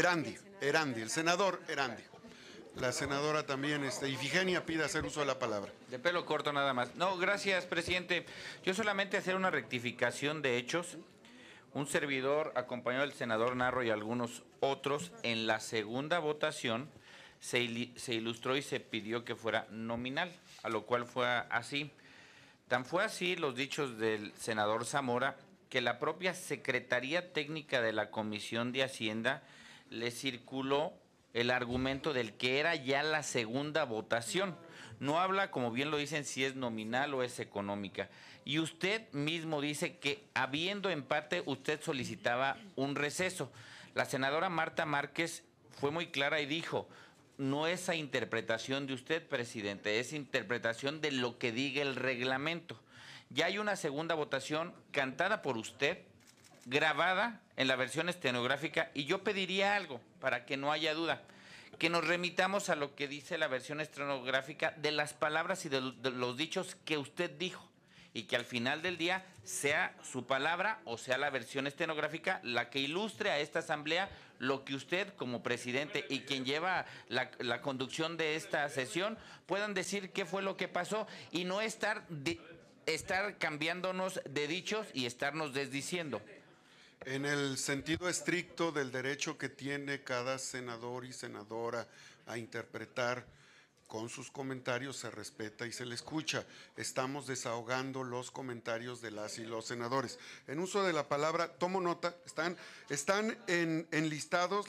Erandi, Erandi, el senador Erandi. La senadora también, Ifigenia, este, pide hacer uso de la palabra. De pelo corto nada más. No, gracias, presidente. Yo solamente hacer una rectificación de hechos. Un servidor, acompañado del senador Narro y algunos otros, en la segunda votación se, se ilustró y se pidió que fuera nominal, a lo cual fue así. Tan fue así los dichos del senador Zamora que la propia Secretaría Técnica de la Comisión de Hacienda le circuló el argumento del que era ya la segunda votación. No habla, como bien lo dicen, si es nominal o es económica. Y usted mismo dice que, habiendo empate, usted solicitaba un receso. La senadora Marta Márquez fue muy clara y dijo, no es interpretación de usted, presidente, es interpretación de lo que diga el reglamento. Ya hay una segunda votación cantada por usted grabada en la versión estenográfica y yo pediría algo para que no haya duda, que nos remitamos a lo que dice la versión estenográfica de las palabras y de, los dichos que usted dijo y que al final del día sea su palabra o sea la versión estenográfica la que ilustre a esta asamblea lo que usted como presidente y quien lleva la, conducción de esta sesión puedan decir qué fue lo que pasó y no estar, estar cambiándonos de dichos y estarnos desdiciendo. En el sentido estricto del derecho que tiene cada senador y senadora a interpretar con sus comentarios se respeta y se le escucha. Estamos desahogando los comentarios de las y los senadores. En uso de la palabra, tomo nota, están, están en, enlistados.